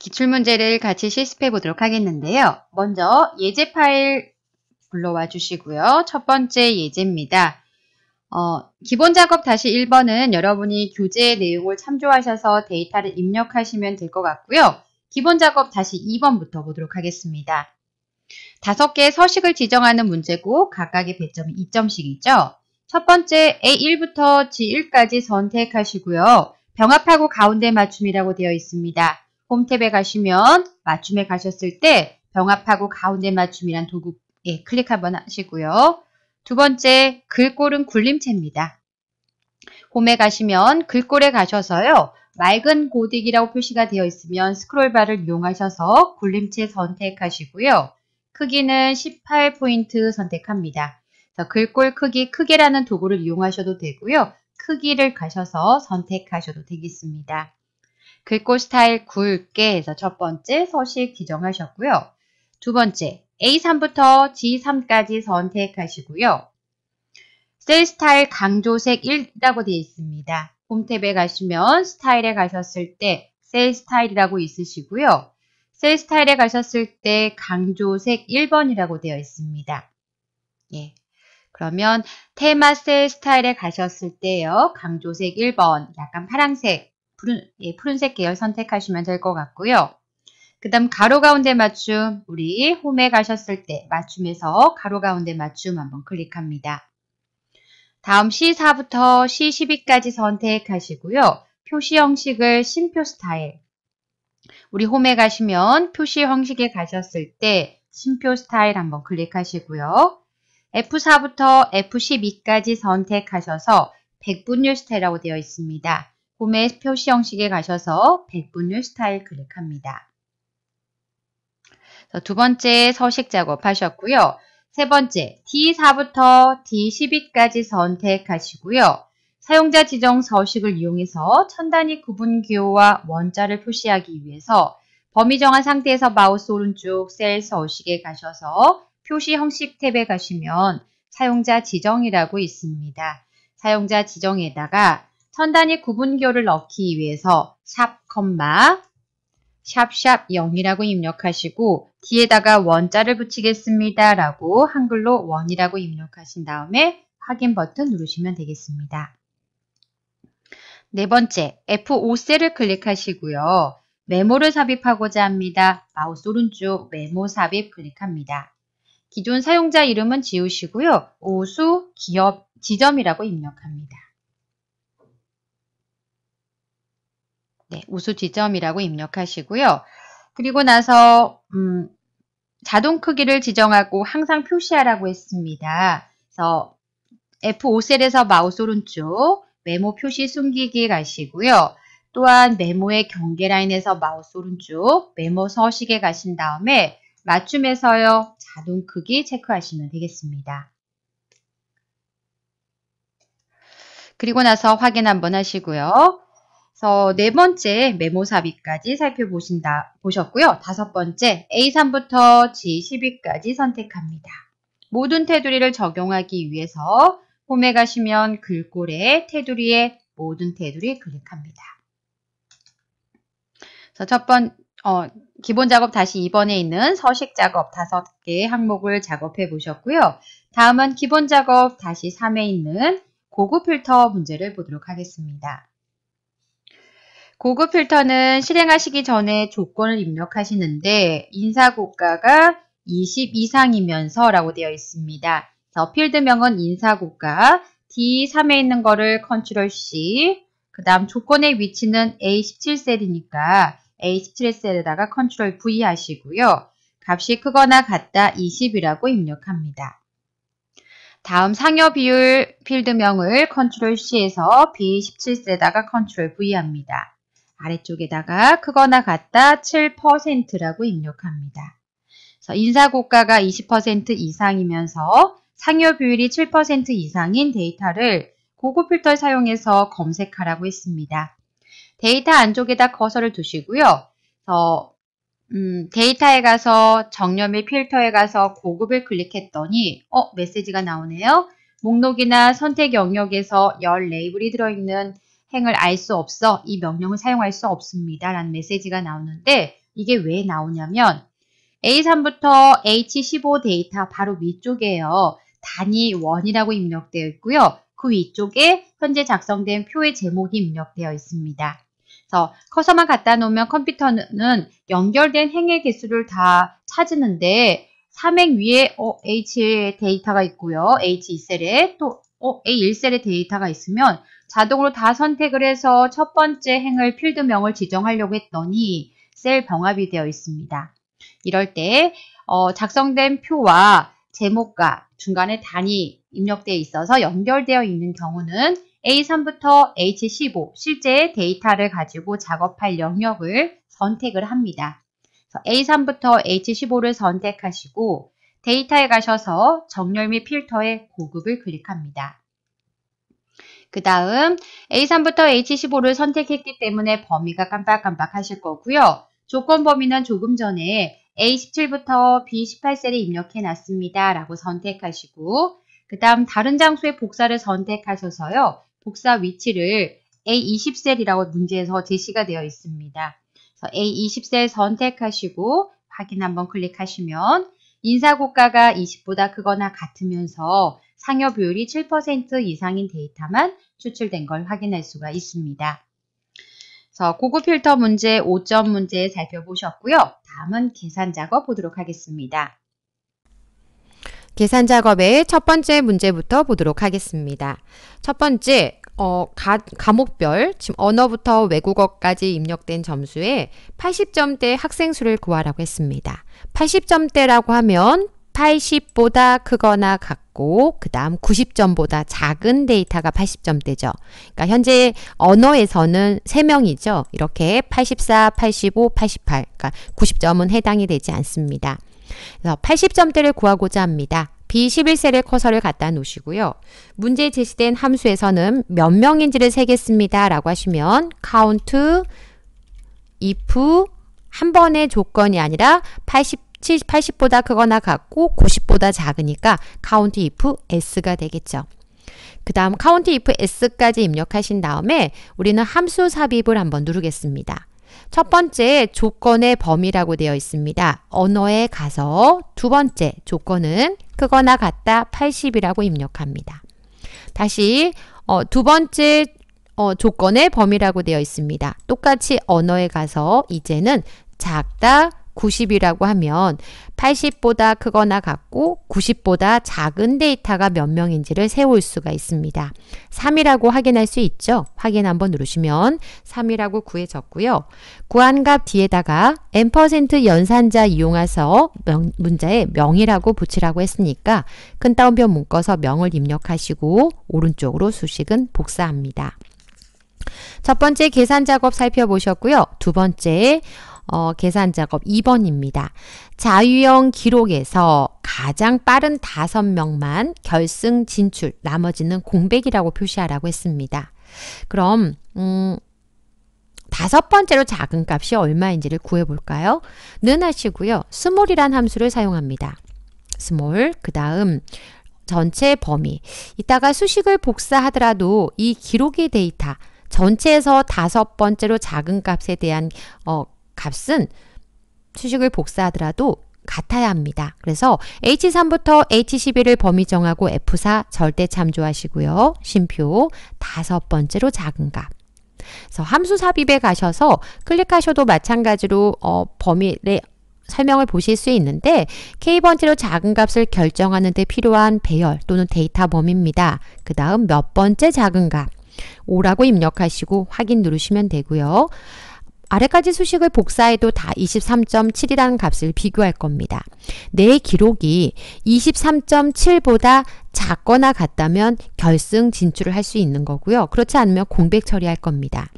기출문제를 같이 실습해 보도록 하겠는데요. 먼저 예제 파일 불러와 주시고요. 첫 번째 예제입니다. 어, 기본 작업 다시 1번은 여러분이 교재의 내용을 참조하셔서 데이터를 입력하시면 될 것 같고요. 기본 작업 다시 2번부터 보도록 하겠습니다. 다섯 개의 서식을 지정하는 문제고 각각의 배점이 2점씩이죠. 첫 번째 A1부터 G1까지 선택하시고요. 병합하고 가운데 맞춤이라고 되어 있습니다. 홈탭에 가시면 맞춤에 가셨을 때 병합하고 가운데 맞춤이란 도구 예, 클릭 한번 하시고요. 두 번째 글꼴은 굴림체입니다. 홈에 가시면 글꼴에 가셔서요. 맑은 고딕이라고 표시가 되어 있으면 스크롤바를 이용하셔서 굴림체 선택하시고요. 크기는 18포인트 선택합니다. 글꼴 크기 크기라는 도구를 이용하셔도 되고요. 크기를 가셔서 선택하셔도 되겠습니다. 글꼴 스타일 굵게 해서 첫 번째 서식 지정하셨고요. 두 번째 A3부터 G3까지 선택하시고요. 셀 스타일 강조색 1이라고 되어 있습니다. 홈탭에 가시면 스타일에 가셨을 때 셀 스타일이라고 있으시고요. 셀 스타일에 가셨을 때 강조색 1번이라고 되어 있습니다. 예. 그러면 테마 셀 스타일에 가셨을 때요. 강조색 1번, 약간 파랑색 푸른, 예, 푸른색 계열 선택하시면 될 것 같고요. 그 다음 가로 가운데 맞춤 우리 홈에 가셨을 때 맞춤에서 가로 가운데 맞춤 한번 클릭합니다. 다음 C4부터 C12까지 선택하시고요. 표시 형식을 심표 스타일 우리 홈에 가시면 표시 형식에 가셨을 때심표 스타일 한번 클릭하시고요. F4부터 F12까지 선택하셔서 백분율 스타일이라고 되어 있습니다. 홈의 표시 형식에 가셔서 1 0 0분율 스타일 클릭합니다. 두 번째 서식 작업하셨고요. 세 번째, D4부터 D12까지 선택하시고요. 사용자 지정 서식을 이용해서 천 단위 구분 기호와 원자를 표시하기 위해서 범위 정한 상태에서 마우스 오른쪽 셀 서식에 가셔서 표시 형식 탭에 가시면 사용자 지정이라고 있습니다. 사용자 지정에다가 천 단위 구분교를 넣기 위해서 샵, 컴마, 샵샵 0이라고 입력하시고 뒤에다가 원자를 붙이겠습니다. 라고 한글로 원이라고 입력하신 다음에 확인 버튼 누르시면 되겠습니다. 네 번째, F5셀을 클릭하시고요. 메모를 삽입하고자 합니다. 마우스 오른쪽 메모 삽입 클릭합니다. 기존 사용자 이름은 지우시고요. 오수, 기업, 지점이라고 입력합니다. 네, 우수 지점이라고 입력하시고요. 그리고 나서 음, 자동 크기를 지정하고 항상 표시하라고 했습니다. 그래서 F5셀에서 마우스 오른쪽 메모 표시 숨기기 가시고요. 또한 메모의 경계 라인에서 마우스 오른쪽 메모 서식에 가신 다음에 맞춤에서요 자동 크기 체크하시면 되겠습니다. 그리고 나서 확인 한번 하시고요. 그래서 네 번째 메모 삽입까지 살펴보신다 보셨고요. 다섯 번째 A3부터 G12까지 선택합니다. 모든 테두리를 적용하기 위해서 홈에 가시면 글꼴에 테두리에 모든 테두리 클릭합니다. 그래서 첫 번, 어, 기본 작업 다시 2번에 있는 서식 작업 다섯 개 항목을 작업해 보셨고요. 다음은 기본 작업 다시 3에 있는 고급 필터 문제를 보도록 하겠습니다. 고급 필터는 실행하시기 전에 조건을 입력하시는데 인사고가가 20 이상이면서 라고 되어 있습니다. 그래서 필드명은 인사고가 D3에 있는 거를 컨트롤 C 그 다음 조건의 위치는 A17셀이니까 A17셀에다가 컨트롤 V 하시고요. 값이 크거나 같다 20이라고 입력합니다. 다음 상여 비율 필드명을 컨트롤 C에서 B17셀에다가 컨트롤 V 합니다. 아래쪽에다가 크거나 같다 7%라고 입력합니다. 그래서 인사고가가 20% 이상이면서 상여 비율이 7% 이상인 데이터를 고급 필터를 사용해서 검색하라고 했습니다. 데이터 안쪽에다 커서를 두시고요. 어, 음, 데이터에 가서 정렬의 필터에 가서 고급을 클릭했더니 어 메시지가 나오네요. 목록이나 선택 영역에서 열 레이블이 들어있는 행을 알 수 없어 이 명령을 사용할 수 없습니다. 라는 메시지가 나오는데 이게 왜 나오냐면 A3부터 H15 데이터 바로 위쪽에요. 단위 원이라고 입력되어 있고요. 그 위쪽에 현재 작성된 표의 제목이 입력되어 있습니다. 그래서 커서만 갖다 놓으면 컴퓨터는 연결된 행의 개수를 다찾는데 3행 위에 어, H 의 데이터가 있고요. H2셀에 또 어, a 1셀의 데이터가 있으면 자동으로 다 선택을 해서 첫 번째 행을 필드명을 지정하려고 했더니 셀 병합이 되어 있습니다. 이럴 때 어, 작성된 표와 제목과 중간에 단이 입력되어 있어서 연결되어 있는 경우는 A3부터 H15 실제 데이터를 가지고 작업할 영역을 선택을 합니다. A3부터 H15를 선택하시고 데이터에 가셔서 정렬 및 필터의 고급을 클릭합니다. 그 다음 A3부터 H15를 선택했기 때문에 범위가 깜빡깜빡 하실 거고요. 조건 범위는 조금 전에 A17부터 B18셀에 입력해 놨습니다. 라고 선택하시고 그 다음 다른 장소에 복사를 선택하셔서요. 복사 위치를 A20셀이라고 문제에서 제시가 되어 있습니다. A20셀 선택하시고 확인 한번 클릭하시면 인사고가가 20보다 크거나 같으면서 상여 비율이 7% 이상인 데이터만 추출된 걸 확인할 수가 있습니다. 그래서 고급 필터 문제 5점 문제 살펴보셨고요. 다음은 계산 작업 보도록 하겠습니다. 계산 작업의 첫 번째 문제부터 보도록 하겠습니다. 첫 번째, 어, 가, 과목별, 지금 언어부터 외국어까지 입력된 점수에 80점대 학생 수를 구하라고 했습니다. 80점대라고 하면 80보다 크거나 같고 그 다음 90점보다 작은 데이터가 80점대죠. 그러니까 현재 언어에서는 3명이죠. 이렇게 84, 85, 88 그러니까 90점은 해당이 되지 않습니다. 그래서 80점대를 구하고자 합니다. B11셀의 커서를 갖다 놓으시고요. 문제에 제시된 함수에서는 몇 명인지를 세겠습니다. 라고 하시면 count, if, 한 번의 조건이 아니라 80 70, 80보다 크거나 같고 90보다 작으니까 count if s가 되겠죠. 그 다음 count if s까지 입력하신 다음에 우리는 함수 삽입을 한번 누르겠습니다. 첫 번째 조건의 범위라고 되어 있습니다. 언어에 가서 두 번째 조건은 크거나 같다 80이라고 입력합니다. 다시 어, 두 번째 어, 조건의 범위라고 되어 있습니다. 똑같이 언어에 가서 이제는 작다 90이라고 하면 80보다 크거나 같고 90보다 작은 데이터가 몇 명인지를 세울 수가 있습니다. 3이라고 확인할 수 있죠? 확인 한번 누르시면 3이라고 구해졌고요. 구한값 뒤에다가 n% 연산자 이용해서 명, 문자에 명이라고 붙이라고 했으니까 큰 따옴표 묶어서 명을 입력하시고 오른쪽으로 수식은 복사합니다. 첫 번째 계산 작업 살펴보셨고요. 두 번째 어, 계산 작업 2번입니다. 자유형 기록에서 가장 빠른 5명만 결승 진출, 나머지는 공백이라고 표시하라고 했습니다. 그럼 음, 다섯 번째로 작은 값이 얼마인지를 구해볼까요? 는 하시고요. 스몰이란 함수를 사용합니다. 스몰, 그 다음 전체 범위. 이따가 수식을 복사하더라도 이 기록의 데이터, 전체에서 다섯 번째로 작은 값에 대한 어, 값은 수식을 복사하더라도 같아야 합니다. 그래서 H3부터 H11을 범위 정하고 F4 절대 참조하시고요. 심표 다섯 번째로 작은 값. 그래서 함수 삽입에 가셔서 클릭하셔도 마찬가지로 어, 범위를 설명을 보실 수 있는데 K번째로 작은 값을 결정하는 데 필요한 배열 또는 데이터 범위입니다. 그 다음 몇 번째 작은 값 5라고 입력하시고 확인 누르시면 되고요. 아래까지 수식을 복사해도 다 23.7이라는 값을 비교할 겁니다. 내 기록이 23.7보다 작거나 같다면 결승 진출을 할 수 있는 거고요. 그렇지 않으면 공백 처리할 겁니다.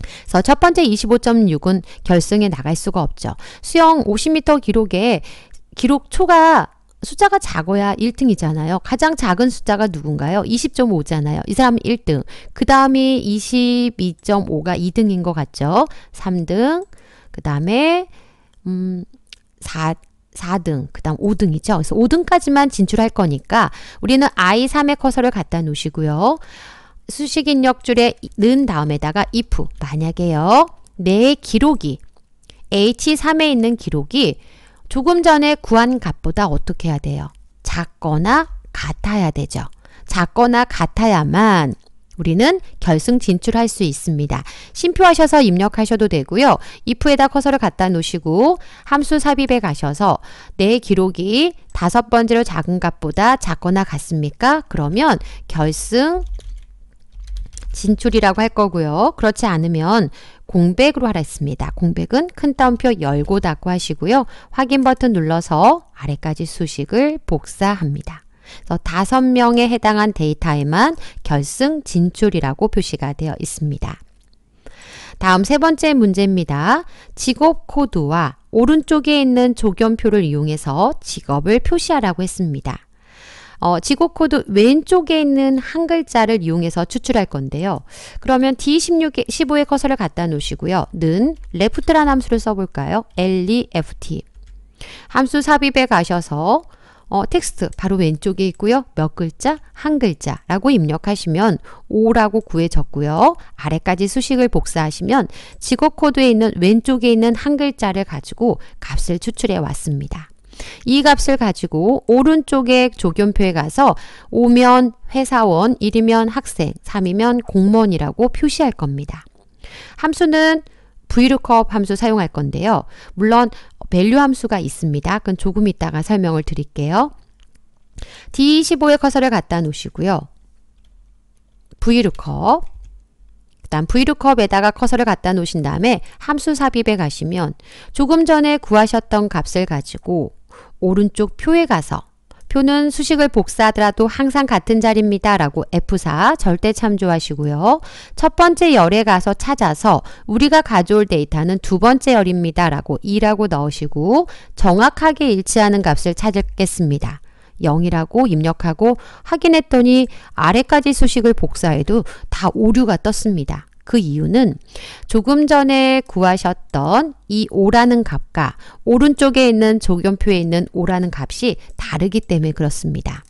그래서 첫 번째 25.6은 결승에 나갈 수가 없죠. 수영 50m 기록에 기록 초가 숫자가 작어야 1등이잖아요. 가장 작은 숫자가 누군가요? 20.5잖아요. 이 사람은 1등. 그 다음이 22.5가 2등인 것 같죠? 3등. 그 다음에 음 4, 4등, 그 다음 5등이죠. 그래서 5등까지만 진출할 거니까 우리는 I3의 커서를 갖다 놓으시고요. 수식인역줄에 넣은 다음에다가 if 만약에요. 내 기록이 H3에 있는 기록이 조금 전에 구한 값보다 어떻게 해야 돼요? 작거나 같아야 되죠. 작거나 같아야만 우리는 결승 진출할 수 있습니다. 심표하셔서 입력하셔도 되고요. if에다 커서를 갖다 놓으시고 함수 삽입에 가셔서 내 기록이 다섯 번째로 작은 값보다 작거나 같습니까? 그러면 결승 진출이라고 할 거고요. 그렇지 않으면 공백으로 하라 했습니다. 공백은 큰 따옴표 열고 닫고 하시고요. 확인 버튼 눌러서 아래까지 수식을 복사합니다. 다섯 명에 해당한 데이터에만 결승 진출이라고 표시가 되어 있습니다. 다음 세 번째 문제입니다. 직업 코드와 오른쪽에 있는 조견표를 이용해서 직업을 표시하라고 했습니다. 어, 지구코드 왼쪽에 있는 한 글자를 이용해서 추출할 건데요. 그러면 d 1 6 1 5의 커서를 갖다 놓으시고요. 는 left란 함수를 써볼까요? left 함수 삽입에 가셔서 어, 텍스트 바로 왼쪽에 있고요. 몇 글자? 한 글자라고 입력하시면 5라고 구해졌고요. 아래까지 수식을 복사하시면 직업 코드에 있는 왼쪽에 있는 한 글자를 가지고 값을 추출해 왔습니다. 이 값을 가지고 오른쪽에 조견표에 가서 5면 회사원, 1이면 학생, 3이면 공무원이라고 표시할 겁니다. 함수는 vlookup 함수 사용할 건데요. 물론 밸류 함수가 있습니다. 그건 조금 있다가 설명을 드릴게요. d 1 5의 커서를 갖다 놓으시고요. vlookup 일단 vlookup에다가 커서를 갖다 놓으신 다음에 함수 삽입에 가시면 조금 전에 구하셨던 값을 가지고 오른쪽 표에 가서 표는 수식을 복사하더라도 항상 같은 자리입니다. 라고 F4 절대 참조하시고요. 첫 번째 열에 가서 찾아서 우리가 가져올 데이터는 두 번째 열입니다. 라고 2라고 넣으시고 정확하게 일치하는 값을 찾겠습니다. 0이라고 입력하고 확인했더니 아래까지 수식을 복사해도 다 오류가 떴습니다. 그 이유는 조금 전에 구하셨던 이 오라는 값과 오른쪽에 있는 조견표에 있는 오라는 값이 다르기 때문에 그렇습니다.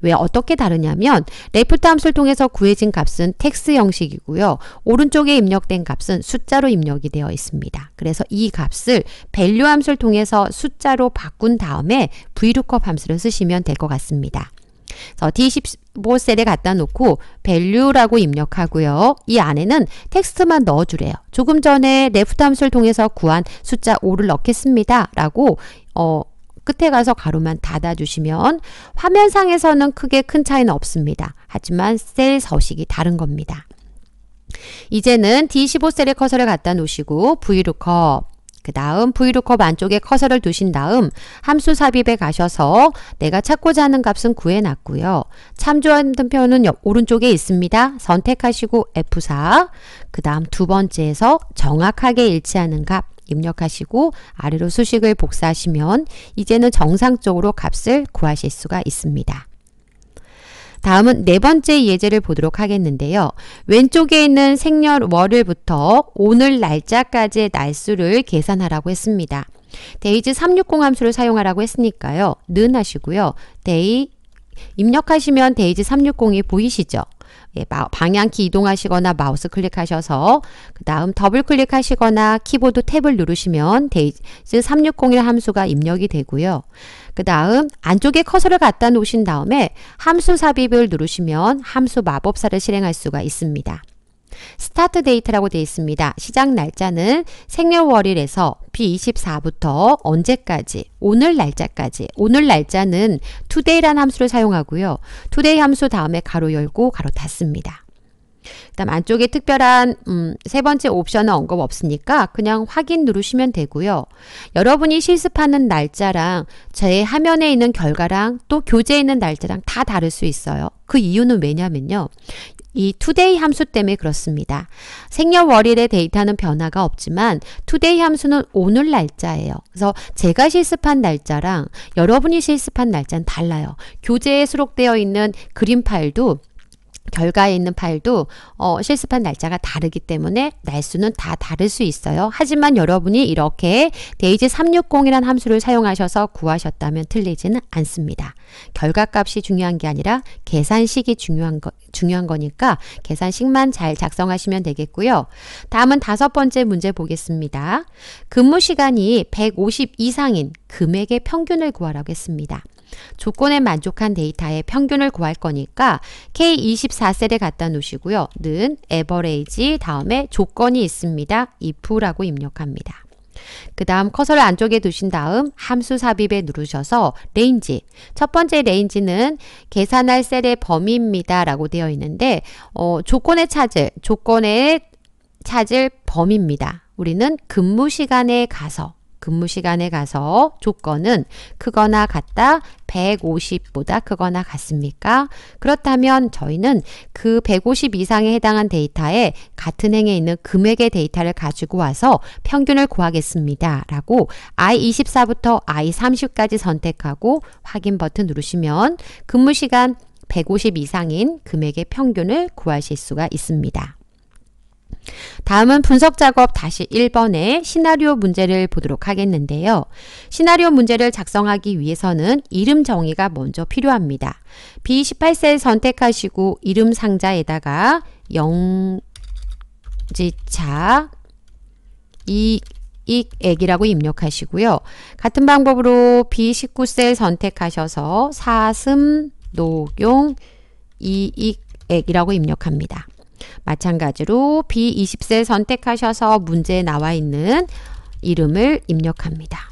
왜 어떻게 다르냐면 레프트 함수를 통해서 구해진 값은 텍스 형식이고요. 오른쪽에 입력된 값은 숫자로 입력이 되어 있습니다. 그래서 이 값을 밸류 함수를 통해서 숫자로 바꾼 다음에 vlookup 함수를 쓰시면 될 것 같습니다. 그래서 D15셀에 갖다 놓고 value라고 입력하고요. 이 안에는 텍스트만 넣어주래요. 조금 전에 left 함수를 통해서 구한 숫자 5를 넣겠습니다. 라고 어, 끝에 가서 가로만 닫아주시면 화면상에서는 크게 큰 차이는 없습니다. 하지만 셀 서식이 다른 겁니다. 이제는 D15셀에 커서를 갖다 놓으시고 VLOOKUP 그 다음 vlookup 안쪽에 커서를 두신 다음 함수 삽입에 가셔서 내가 찾고자 하는 값은 구해놨고요. 참조한편은 오른쪽에 있습니다. 선택하시고 F4 그 다음 두 번째에서 정확하게 일치하는 값 입력하시고 아래로 수식을 복사하시면 이제는 정상적으로 값을 구하실 수가 있습니다. 다음은 네 번째 예제를 보도록 하겠는데요. 왼쪽에 있는 생년 월일부터 오늘 날짜까지의 날수를 계산하라고 했습니다. 데이즈 360 함수를 사용하라고 했으니까요. 는 하시고요. 데이 입력하시면 데이지 360이 보이시죠? 예, 방향키 이동하시거나 마우스 클릭하셔서 그 다음 더블 클릭하시거나 키보드 탭을 누르시면 데이즈 360의 함수가 입력이 되고요. 그 다음 안쪽에 커서를 갖다 놓으신 다음에 함수 삽입을 누르시면 함수 마법사를 실행할 수가 있습니다. 스타트 데이트라고 되어 있습니다. 시작 날짜는 생년월일에서 B24부터 언제까지, 오늘 날짜까지, 오늘 날짜는 today라는 함수를 사용하고요. today 함수 다음에 가로 열고 가로 닫습니다. 그 다음 안쪽에 특별한 음, 세 번째 옵션은 언급 없으니까 그냥 확인 누르시면 되고요. 여러분이 실습하는 날짜랑 제 화면에 있는 결과랑 또 교재에 있는 날짜랑 다 다를 수 있어요. 그 이유는 왜냐면요. 이 today 함수 때문에 그렇습니다. 생년월일의 데이터는 변화가 없지만 today 함수는 오늘 날짜예요. 그래서 제가 실습한 날짜랑 여러분이 실습한 날짜는 달라요. 교재에 수록되어 있는 그림 파일도 결과에 있는 파일도 어, 실습한 날짜가 다르기 때문에 날수는 다 다를 수 있어요. 하지만 여러분이 이렇게 데이지 3 6 0이라는 함수를 사용하셔서 구하셨다면 틀리지는 않습니다. 결과값이 중요한 게 아니라 계산식이 중요한, 거, 중요한 거니까 계산식만 잘 작성하시면 되겠고요. 다음은 다섯 번째 문제 보겠습니다. 근무 시간이 150 이상인 금액의 평균을 구하라고 했습니다. 조건에 만족한 데이터의 평균을 구할 거니까 K24셀에 갖다 놓으시고요. 는 average 다음에 조건이 있습니다. if라고 입력합니다. 그 다음 커서를 안쪽에 두신 다음 함수 삽입에 누르셔서 레인지 첫 번째 레인지는 계산할 셀의 범위입니다 라고 되어 있는데 어, 조건에 찾을 조건에 찾을 범위입니다 우리는 근무 시간에 가서 근무 시간에 가서 조건은 크거나 같다 150보다 크거나 같습니까? 그렇다면 저희는 그 150 이상에 해당한 데이터에 같은 행에 있는 금액의 데이터를 가지고 와서 평균을 구하겠습니다. 라고 I24부터 I30까지 선택하고 확인 버튼 누르시면 근무 시간 150 이상인 금액의 평균을 구하실 수가 있습니다. 다음은 분석 작업 다시 1번의 시나리오 문제를 보도록 하겠는데요. 시나리오 문제를 작성하기 위해서는 이름 정의가 먼저 필요합니다. B18셀 선택하시고 이름 상자에다가 영지차 이 이액이라고 입력하시고요. 같은 방법으로 B19셀 선택하셔서 사슴, 녹용, 이익액이라고 입력합니다. 마찬가지로 B20세 선택하셔서 문제에 나와 있는 이름을 입력합니다.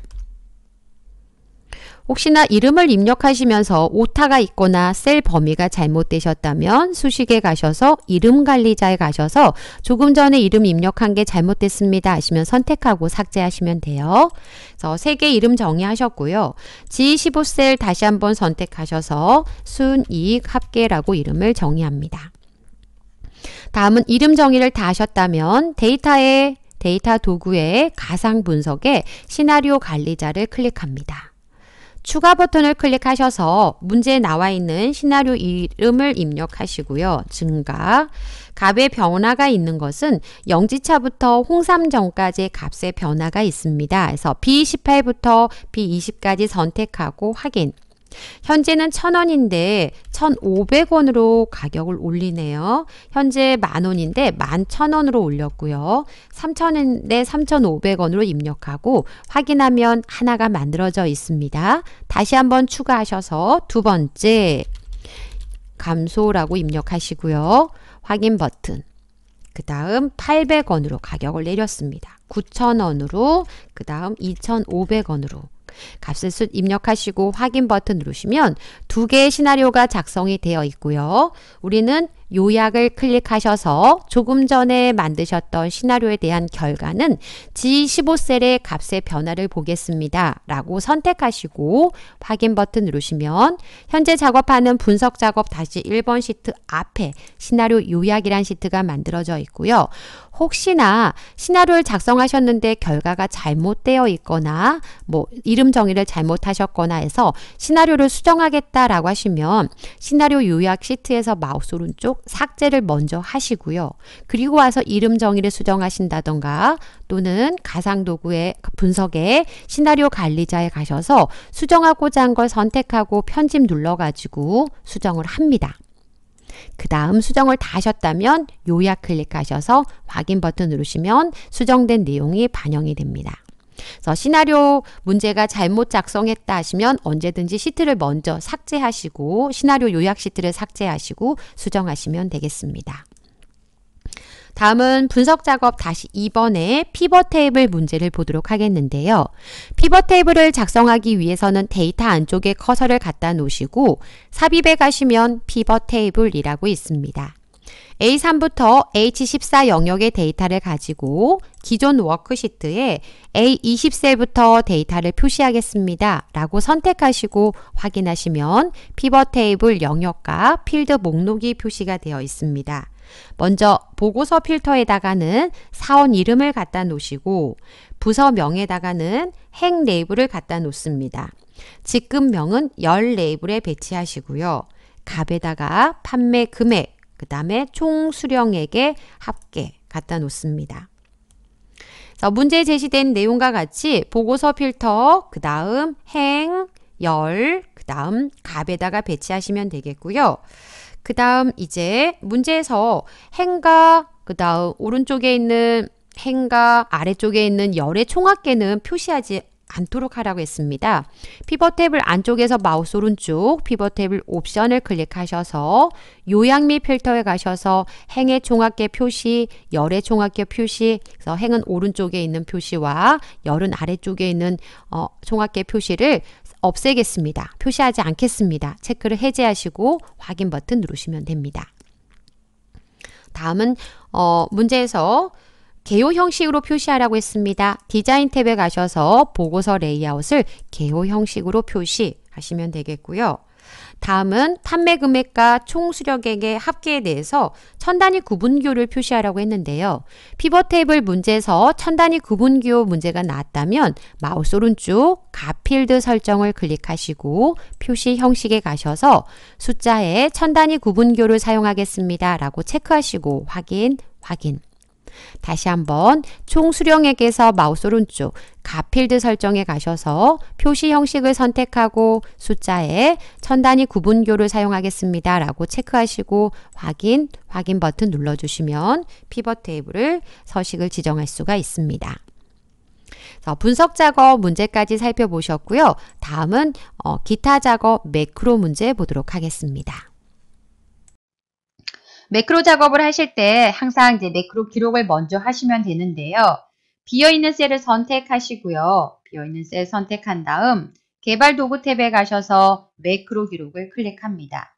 혹시나 이름을 입력하시면서 오타가 있거나 셀 범위가 잘못되셨다면 수식에 가셔서 이름 관리자에 가셔서 조금 전에 이름 입력한 게 잘못됐습니다 하시면 선택하고 삭제하시면 돼요. 그래서 세 개 이름 정의하셨고요. G15셀 다시 한번 선택하셔서 순이익 합계라고 이름을 정의합니다. 다음은 이름 정의를 다 하셨다면 데이터의 데이터 도구의 가상 분석에 시나리오 관리자를 클릭합니다. 추가 버튼을 클릭하셔서 문제에 나와 있는 시나리오 이름을 입력하시고요. 증가, 값의 변화가 있는 것은 0지차부터 홍삼정까지의 값의 변화가 있습니다. 그래서 B18부터 B20까지 선택하고 확인, 현재는 천원인데 천오백 원으로 가격을 올리네요. 현재 만원인데 만 천원으로 올렸고요. 삼천원인데 삼천오백 원으로 입력하고 확인하면 하나가 만들어져 있습니다. 다시 한번 추가하셔서 두 번째 감소라고 입력하시고요. 확인 버튼 그 다음 800원으로 가격을 내렸습니다. 9,000원으로, 그 다음 2,500원으로, 값을 숫 입력하시고 확인 버튼 누르시면 두 개의 시나리오가 작성이 되어 있고요. 우리는 요약을 클릭하셔서 조금 전에 만드셨던 시나리오에 대한 결과는 G15셀의 값의 변화를 보겠습니다. 라고 선택하시고 확인 버튼 누르시면 현재 작업하는 분석 작업 다시 1번 시트 앞에 시나리오 요약이란 시트가 만들어져 있고요. 혹시나 시나리오를 작성하셨는데 결과가 잘못되어 있거나 뭐 이름 정의를 잘못하셨거나 해서 시나리오를 수정하겠다라고 하시면 시나리오 요약 시트에서 마우스 오른쪽 삭제를 먼저 하시고요. 그리고 와서 이름 정의를 수정하신다던가 또는 가상도구의 분석에 시나리오 관리자에 가셔서 수정하고자 한 걸 선택하고 편집 눌러가지고 수정을 합니다. 그 다음 수정을 다 하셨다면 요약 클릭하셔서 확인 버튼 누르시면 수정된 내용이 반영이 됩니다. 그래서 시나리오 문제가 잘못 작성했다 하시면 언제든지 시트를 먼저 삭제하시고 시나리오 요약 시트를 삭제하시고 수정하시면 되겠습니다. 다음은 분석 작업 다시 2번의 피벗 테이블 문제를 보도록 하겠는데요. 피벗 테이블을 작성하기 위해서는 데이터 안쪽에 커서를 갖다 놓으시고 삽입에 가시면 피벗 테이블이라고 있습니다. A3부터 H14 영역의 데이터를 가지고 기존 워크시트에 A20세부터 데이터를 표시하겠습니다. 라고 선택하시고 확인하시면 피벗 테이블 영역과 필드 목록이 표시가 되어 있습니다. 먼저 보고서 필터에다가는 사원 이름을 갖다 놓으시고 부서명에다가는 행 레이블을 갖다 놓습니다. 직급명은 열 레이블에 배치하시고요. 값에다가 판매 금액, 그 다음에 총 수령액의 합계 갖다 놓습니다. 문제 제시된 내용과 같이 보고서 필터, 그 다음 행, 열, 그 다음 값에다가 배치하시면 되겠고요. 그 다음 이제 문제에서 행과 그 다음 오른쪽에 있는 행과 아래쪽에 있는 열의 총합계는 표시하지 않도록 하라고 했습니다. 피벗 탭을 안쪽에서 마우스 오른쪽 피벗 탭을 옵션을 클릭하셔서 요약 및 필터에 가셔서 행의 총합계 표시, 열의 총합계 표시 그래서 행은 오른쪽에 있는 표시와 열은 아래쪽에 있는 어, 총합계 표시를 없애겠습니다. 표시하지 않겠습니다. 체크를 해제하시고 확인 버튼 누르시면 됩니다. 다음은 어, 문제에서 개요 형식으로 표시하라고 했습니다. 디자인 탭에 가셔서 보고서 레이아웃을 개요 형식으로 표시하시면 되겠고요. 다음은 판매 금액과 총 수령액의 합계에 대해서 천 단위 구분교를 표시하라고 했는데요. 피벗 테이블 문제에서 천 단위 구분교 문제가 나왔다면 마우스 오른쪽 가필드 설정을 클릭하시고 표시 형식에 가셔서 숫자에 천 단위 구분교를 사용하겠습니다. 라고 체크하시고 확인, 확인. 다시 한번 총수령액에서 마우스 오른쪽 가필드 설정에 가셔서 표시 형식을 선택하고 숫자에 천 단위 구분교를 사용하겠습니다. 라고 체크하시고 확인, 확인 버튼 눌러주시면 피벗 테이블을 서식을 지정할 수가 있습니다. 분석 작업 문제까지 살펴보셨고요. 다음은 어, 기타 작업 매크로 문제 보도록 하겠습니다. 매크로 작업을 하실 때 항상 이제 매크로 기록을 먼저 하시면 되는데요. 비어있는 셀을 선택하시고요. 비어있는 셀 선택한 다음 개발 도구 탭에 가셔서 매크로 기록을 클릭합니다.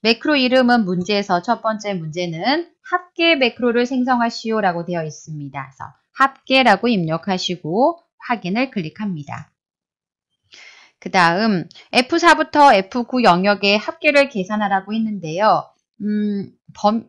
매크로 이름은 문제에서 첫 번째 문제는 합계 매크로를 생성하시오 라고 되어 있습니다. 그래서 합계라고 입력하시고 확인을 클릭합니다. 그 다음 F4부터 F9 영역의 합계를 계산하라고 했는데요. 음, 범,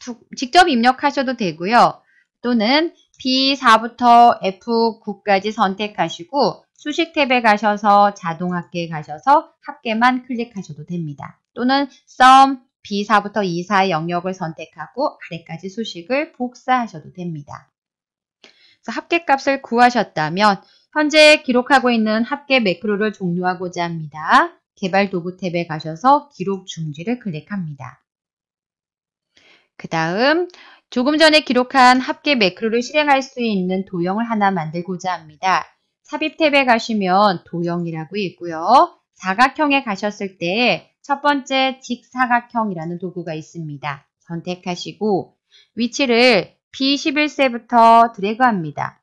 두, 직접 입력하셔도 되고요. 또는 B4부터 F9까지 선택하시고 수식 탭에 가셔서 자동 합계 가셔서 합계만 클릭하셔도 됩니다. 또는 sum B4부터 e 4의 영역을 선택하고 아래까지 수식을 복사하셔도 됩니다. 합계값을 구하셨다면 현재 기록하고 있는 합계 매크로를 종료하고자 합니다. 개발 도구 탭에 가셔서 기록 중지를 클릭합니다. 그 다음 조금 전에 기록한 합계 매크로를 실행할 수 있는 도형을 하나 만들고자 합니다. 삽입 탭에 가시면 도형이라고 있고요. 사각형에 가셨을 때 첫 번째 직사각형이라는 도구가 있습니다. 선택하시고 위치를 B11세부터 드래그합니다.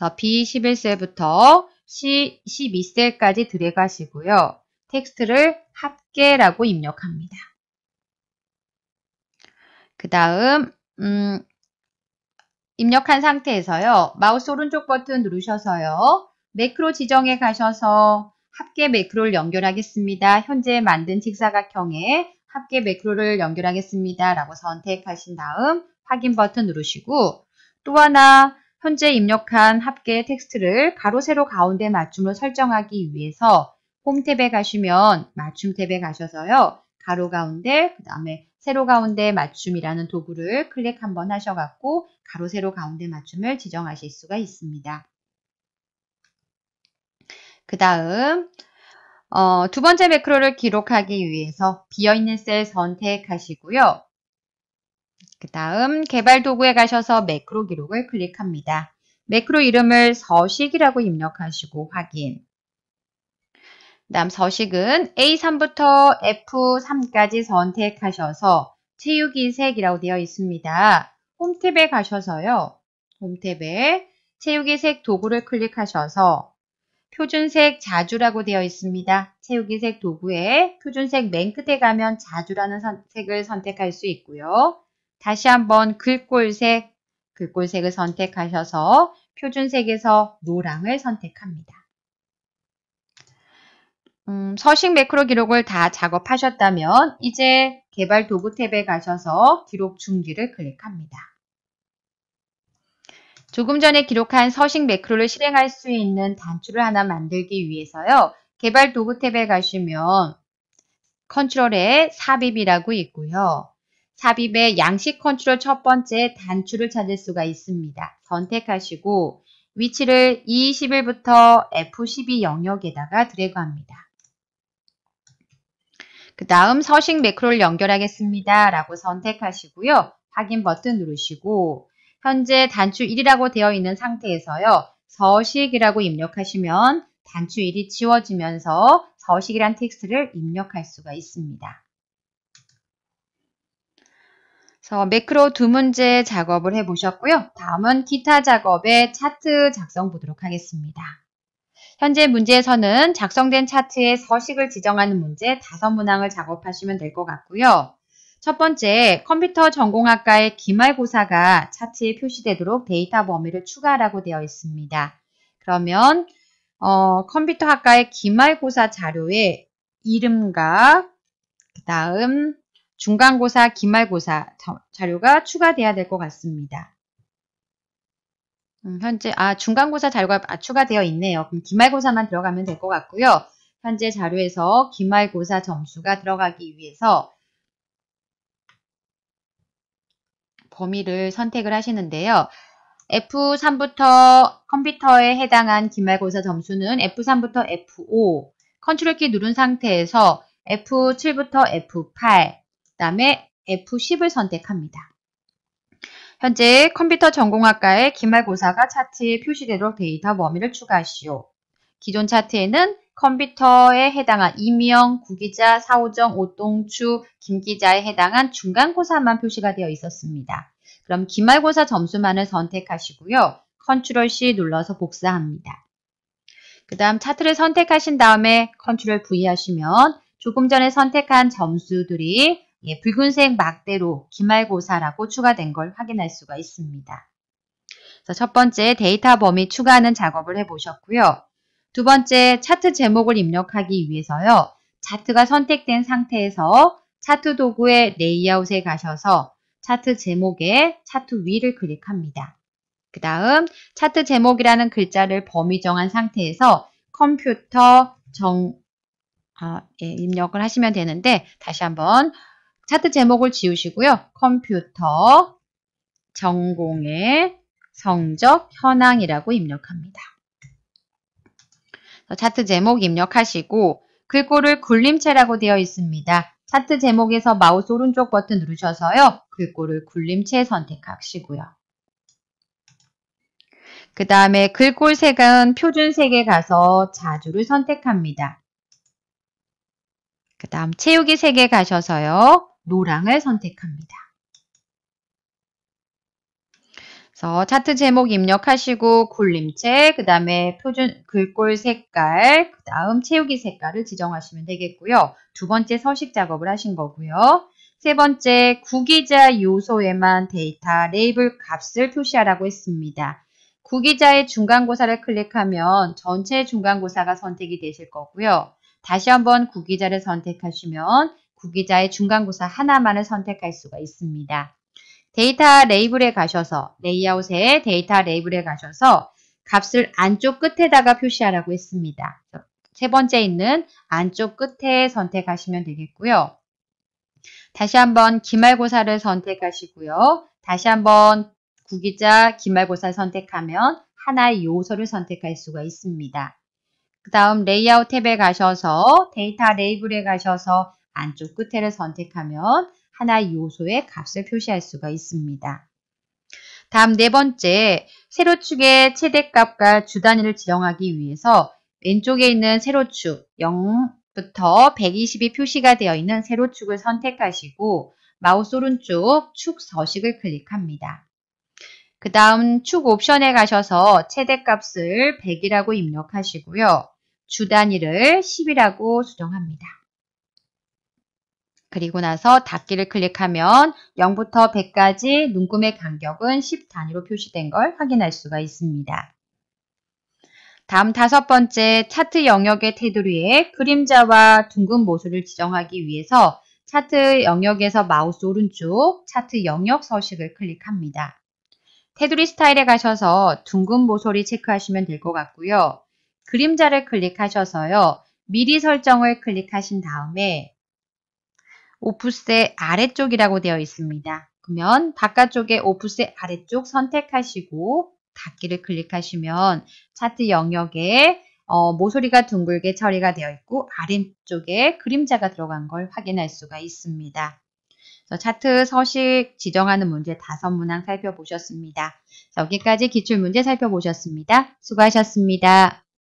그 B11세부터 C12세까지 드래그하시고요. 텍스트를 합계라고 입력합니다. 그 다음 음, 입력한 상태에서요. 마우스 오른쪽 버튼 누르셔서요. 매크로 지정에 가셔서 합계 매크로를 연결하겠습니다. 현재 만든 직사각형에 합계 매크로를 연결하겠습니다. 라고 선택하신 다음 확인 버튼 누르시고 또 하나 현재 입력한 합계 텍스트를 가로 세로 가운데 맞춤으로 설정하기 위해서 홈 탭에 가시면 맞춤 탭에 가셔서요. 가로 가운데 그 다음에 세로 가운데 맞춤이라는 도구를 클릭 한번 하셔갖고 가로 세로 가운데 맞춤을 지정하실 수가 있습니다. 그 다음 어, 두 번째 매크로를 기록하기 위해서 비어있는 셀 선택하시고요. 그 다음 개발 도구에 가셔서 매크로 기록을 클릭합니다. 매크로 이름을 서식이라고 입력하시고 확인 다음 서식은 A3부터 F3까지 선택하셔서 체육이색이라고 되어 있습니다. 홈탭에 가셔서요. 홈탭에 체육이색 도구를 클릭하셔서 표준색 자주라고 되어 있습니다. 체육이색 도구에 표준색 맨 끝에 가면 자주라는 선택을 선택할 수 있고요. 다시 한번 글꼴색, 글꼴색을 선택하셔서 표준색에서 노랑을 선택합니다. 음, 서식 매크로 기록을 다 작업하셨다면 이제 개발 도구 탭에 가셔서 기록 중지를 클릭합니다. 조금 전에 기록한 서식 매크로를 실행할 수 있는 단추를 하나 만들기 위해서요. 개발 도구 탭에 가시면 컨트롤에 삽입이라고 있고요. 삽입의 양식 컨트롤 첫 번째 단추를 찾을 수가 있습니다. 선택하시고 위치를 E11부터 F12 영역에다가 드래그합니다. 그 다음 서식 매크로를 연결하겠습니다. 라고 선택하시고요. 확인 버튼 누르시고 현재 단추 1이라고 되어 있는 상태에서요. 서식이라고 입력하시면 단추 1이 지워지면서 서식이란 텍스트를 입력할 수가 있습니다. 그래서 매크로 두 문제 작업을 해보셨고요. 다음은 기타 작업의 차트 작성 보도록 하겠습니다. 현재 문제에서는 작성된 차트의 서식을 지정하는 문제 다섯 문항을 작업하시면 될 것 같고요. 첫 번째, 컴퓨터 전공학과의 기말고사가 차트에 표시되도록 데이터 범위를 추가라고 하 되어 있습니다. 그러면 어, 컴퓨터학과의 기말고사 자료에 이름과 그 다음 중간고사, 기말고사 자료가 추가돼야 될 것 같습니다. 음, 현재 아 중간고사 자료가 아, 추가되어 있네요. 그럼 기말고사만 들어가면 될 것 같고요. 현재 자료에서 기말고사 점수가 들어가기 위해서 범위를 선택을 하시는데요. F3부터 컴퓨터에 해당한 기말고사 점수는 F3부터 F5, 컨트롤 키 누른 상태에서 F7부터 F8, 그 다음에 F10을 선택합니다. 현재 컴퓨터 전공학과의 기말고사가 차트에 표시되도록 데이터 범위를 추가하시오. 기존 차트에는 컴퓨터에 해당한 이명, 구기자, 사오정, 오동추, 김기자에 해당한 중간고사만 표시가 되어 있었습니다. 그럼 기말고사 점수만을 선택하시고요. 컨트롤 C 눌러서 복사합니다. 그 다음 차트를 선택하신 다음에 컨트롤 V 하시면 조금 전에 선택한 점수들이 예, 붉은색 막대로 기말고사라고 추가된 걸 확인할 수가 있습니다. 그래서 첫 번째 데이터 범위 추가하는 작업을 해보셨고요. 두 번째 차트 제목을 입력하기 위해서요. 차트가 선택된 상태에서 차트 도구의 레이아웃에 가셔서 차트 제목에 차트 위를 클릭합니다. 그 다음 차트 제목이라는 글자를 범위 정한 상태에서 컴퓨터 정, 아, 예, 입력을 하시면 되는데 다시 한번 차트 제목을 지우시고요. 컴퓨터 전공의 성적 현황이라고 입력합니다. 차트 제목 입력하시고 글꼴을 굴림체라고 되어 있습니다. 차트 제목에서 마우스 오른쪽 버튼 누르셔서요. 글꼴을 굴림체 선택하시고요. 그 다음에 글꼴 색은 표준 색에 가서 자주를 선택합니다. 그 다음 채우기 색에 가셔서요. 노랑을 선택합니다. 그래서 차트 제목 입력하시고 굴림체, 그 다음에 표준 글꼴 색깔, 그 다음 채우기 색깔을 지정하시면 되겠고요. 두 번째 서식 작업을 하신 거고요. 세 번째 구기자 요소에만 데이터 레이블 값을 표시하라고 했습니다. 구기자의 중간고사를 클릭하면 전체 중간고사가 선택이 되실 거고요. 다시 한번 구기자를 선택하시면 구기자의 중간고사 하나만을 선택할 수가 있습니다. 데이터 레이블에 가셔서 레이아웃에 데이터 레이블에 가셔서 값을 안쪽 끝에다가 표시하라고 했습니다. 세 번째 있는 안쪽 끝에 선택하시면 되겠고요. 다시 한번 기말고사를 선택하시고요. 다시 한번 구기자 기말고사 선택하면 하나의 요소를 선택할 수가 있습니다. 그 다음 레이아웃 탭에 가셔서 데이터 레이블에 가셔서 안쪽 끝에를 선택하면 하나의 요소의 값을 표시할 수가 있습니다. 다음 네 번째, 세로축의 최대값과 주단위를 지정하기 위해서 왼쪽에 있는 세로축 0부터 120이 표시가 되어 있는 세로축을 선택하시고 마우스 오른쪽 축 서식을 클릭합니다. 그 다음 축 옵션에 가셔서 최대값을 100이라고 입력하시고요. 주단위를 10이라고 수정합니다. 그리고 나서 닫기를 클릭하면 0부터 100까지 눈금의 간격은 10 단위로 표시된 걸 확인할 수가 있습니다. 다음 다섯 번째 차트 영역의 테두리에 그림자와 둥근 모서를 지정하기 위해서 차트 영역에서 마우스 오른쪽 차트 영역 서식을 클릭합니다. 테두리 스타일에 가셔서 둥근 모서리 체크하시면 될 것 같고요. 그림자를 클릭하셔서요. 미리 설정을 클릭하신 다음에 오프셋 아래쪽이라고 되어 있습니다. 그러면 바깥쪽에 오프셋 아래쪽 선택하시고 닫기를 클릭하시면 차트 영역에 어, 모서리가 둥글게 처리가 되어 있고 아래쪽에 그림자가 들어간 걸 확인할 수가 있습니다. 차트 서식 지정하는 문제 다섯 문항 살펴보셨습니다. 여기까지 기출문제 살펴보셨습니다. 수고하셨습니다.